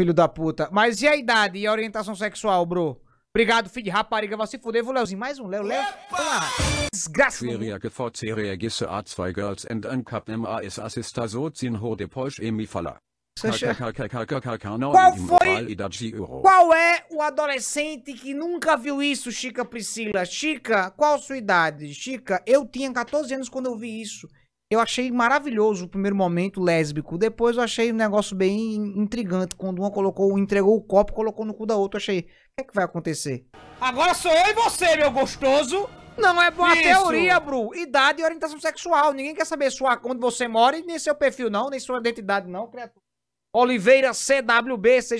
Filho da puta. Mas e a idade e a orientação sexual, bro? Obrigado, filho de rapariga. Vai se fuder. Vou, Leozinho. Mais um, Leo. Leo. Desgraça. Qual foi? Qual é o adolescente que nunca viu isso, Chica Priscila? Chica, qual a sua idade? Chica, eu tinha 14 anos quando eu vi isso. Eu achei maravilhoso o primeiro momento lésbico. Depois eu achei um negócio bem intrigante. Quando uma colocou, entregou o copo, colocou no cu da outra. Eu achei, o que, é que vai acontecer? Agora sou eu e você, meu gostoso. Não, é boa Isso. teoria, Bru. Idade e orientação sexual. Ninguém quer saber sua, onde você mora e nem seu perfil, não. Nem sua identidade, não, criatura. Oliveira CWB, seja...